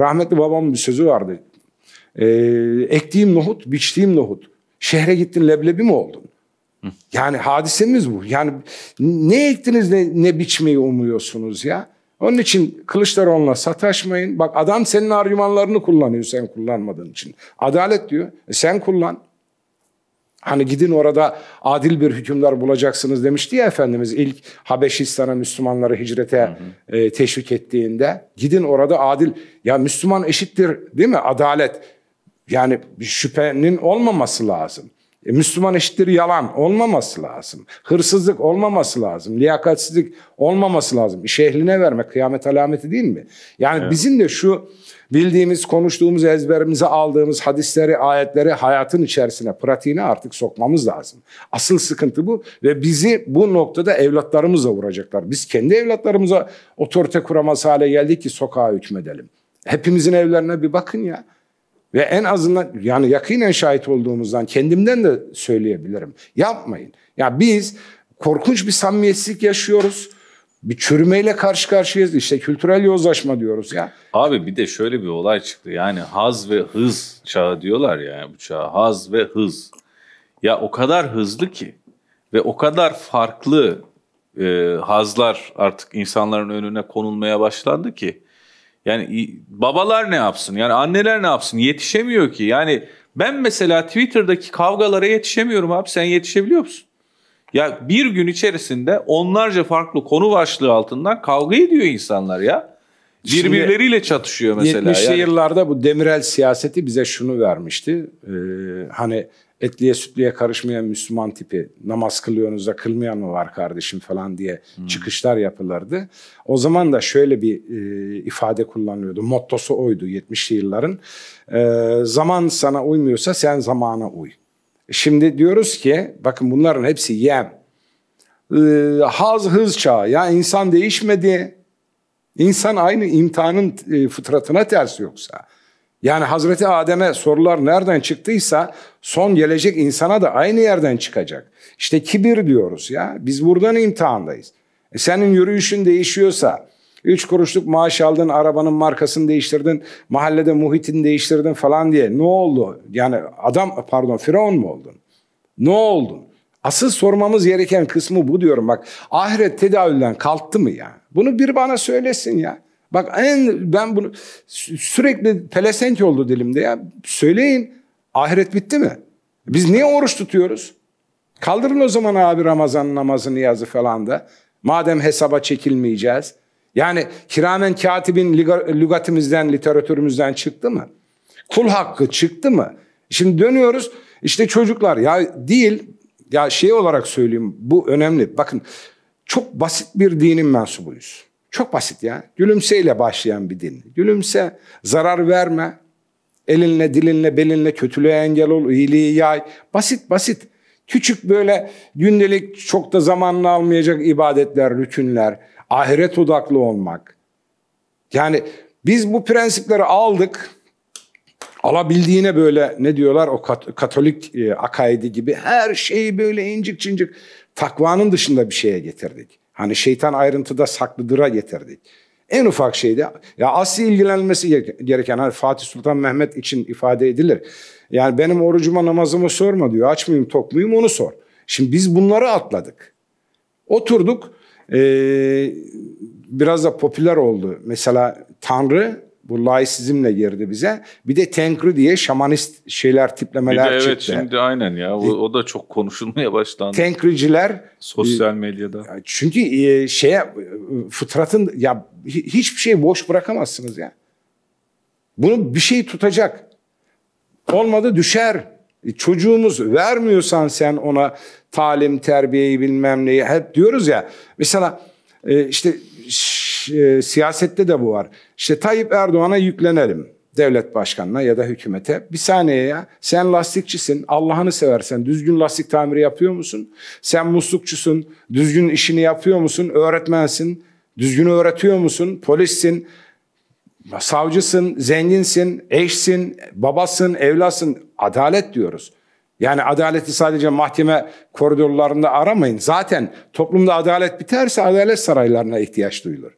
Rahmetli babamın bir sözü vardı. Ee, ektiğim nohut, biçtiğim nohut. Şehre gittin leblebi mi oldun? Hı. Yani hadisemiz bu. Yani ne ektiniz ne, ne biçmeyi umuyorsunuz ya? Onun için Kılıçdaroğlu'na sataşmayın. Bak adam senin argümanlarını kullanıyor sen kullanmadığın için. Adalet diyor. E sen kullan. Hani gidin orada adil bir hükümdar bulacaksınız demişti ya Efendimiz ilk Habeşistan'a Müslümanları hicrete hı hı. E, teşvik ettiğinde. Gidin orada adil ya Müslüman eşittir değil mi adalet yani şüphenin olmaması lazım. E, Müslüman eşittir yalan olmaması lazım. Hırsızlık olmaması lazım. Liyakatsizlik olmaması lazım. İş ehline vermek kıyamet alameti değil mi? Yani evet. bizim de şu bildiğimiz, konuştuğumuz, ezberimize aldığımız hadisleri, ayetleri hayatın içerisine, pratiğine artık sokmamız lazım. Asıl sıkıntı bu ve bizi bu noktada evlatlarımıza vuracaklar. Biz kendi evlatlarımıza otorite kuramaz hale geldik ki sokağa hükmedelim. Hepimizin evlerine bir bakın ya. Ve en azından yani yakinen şahit olduğumuzdan kendimden de söyleyebilirim. Yapmayın. Ya biz korkunç bir samimiyetsizlik yaşıyoruz. Bir çürümeyle karşı karşıyayız. İşte kültürel yozlaşma diyoruz ya. Abi bir de şöyle bir olay çıktı. Yani haz ve hız çağı diyorlar ya bu çağa. Haz ve hız. Ya o kadar hızlı ki ve o kadar farklı e, hazlar artık insanların önüne konulmaya başlandı ki yani babalar ne yapsın? Yani anneler ne yapsın? Yetişemiyor ki. Yani ben mesela Twitter'daki kavgalara yetişemiyorum abi. Sen yetişebiliyor musun? Ya bir gün içerisinde onlarca farklı konu başlığı altından kavga ediyor insanlar ya. Birbirleriyle çatışıyor mesela. 70'li yani. yıllarda bu Demirel siyaseti bize şunu vermişti. Ee, hani etliye sütlüye karışmayan Müslüman tipi namaz kılıyorsunuz da kılmayan mı var kardeşim falan diye hmm. çıkışlar yapılırdı. O zaman da şöyle bir e, ifade kullanılıyordu. Mottosu oydu 70'li yılların. E, zaman sana uymuyorsa sen zamana uy. Şimdi diyoruz ki bakın bunların hepsi yem. E, haz hız çağı ya insan değişmedi. İnsan aynı imtihanın e, fıtratına ters yoksa. Yani Hazreti Adem'e sorular nereden çıktıysa son gelecek insana da aynı yerden çıkacak. İşte kibir diyoruz ya. Biz buradan imtihandayız. E senin yürüyüşün değişiyorsa, üç kuruşluk maaş aldın, arabanın markasını değiştirdin, mahallede muhitini değiştirdin falan diye ne oldu? Yani adam pardon Firavun mu oldun? Ne oldun? Asıl sormamız gereken kısmı bu diyorum bak. Ahiret tedavülden kalktı mı ya? Bunu bir bana söylesin ya. Bak en ben bunu sürekli pelesenk oldu dilimde ya. Söyleyin ahiret bitti mi? Biz niye oruç tutuyoruz? Kaldırın o zaman abi Ramazan namazını yazı falan da. Madem hesaba çekilmeyeceğiz. Yani kiramen katibin lügatimizden, literatürümüzden çıktı mı? Kul hakkı çıktı mı? Şimdi dönüyoruz işte çocuklar ya değil ya şey olarak söyleyeyim bu önemli. Bakın çok basit bir dinin mensubuyuz. Çok basit ya. Gülümseyle başlayan bir din. Gülümse, zarar verme. Elinle, dilinle, belinle kötülüğe engel ol, iyiliği yay. Basit basit. Küçük böyle gündelik çok da zamanını almayacak ibadetler, rükünler, ahiret odaklı olmak. Yani biz bu prensipleri aldık. Alabildiğine böyle ne diyorlar o kat, katolik e, akaidi gibi her şeyi böyle incik cincik takvanın dışında bir şeye getirdik. Hani şeytan ayrıntıda saklıdıra getirdik. En ufak şeyde ya asli ilgilenmesi gereken hani Fatih Sultan Mehmet için ifade edilir. Yani benim orucuma namazımı sorma diyor. Aç mıyım tok muyum onu sor. Şimdi biz bunları atladık. Oturduk. Ee, biraz da popüler oldu. Mesela Tanrı bu laisizmle girdi bize. Bir de Tenkri diye şamanist şeyler tiplemeler bir de evet, çıktı. Evet şimdi aynen ya o, o da çok konuşulmaya başlandı. Tenkriciler sosyal e, medyada. Çünkü e, şeye e, fıtratın ya hiçbir şey boş bırakamazsınız ya. Bunu bir şey tutacak. Olmadı düşer. Çocuğumuz vermiyorsan sen ona talim, terbiyeyi bilmem neyi hep diyoruz ya. Mesela işte e, siyasette de bu var. İşte Tayyip Erdoğan'a yüklenelim devlet başkanına ya da hükümete. Bir saniye ya sen lastikçisin Allah'ını seversen düzgün lastik tamiri yapıyor musun? Sen muslukçusun düzgün işini yapıyor musun? Öğretmensin düzgün öğretiyor musun? Polissin savcısın, zenginsin, eşsin, babasın, evlasın. Adalet diyoruz. Yani adaleti sadece mahkeme koridorlarında aramayın. Zaten toplumda adalet biterse adalet saraylarına ihtiyaç duyulur.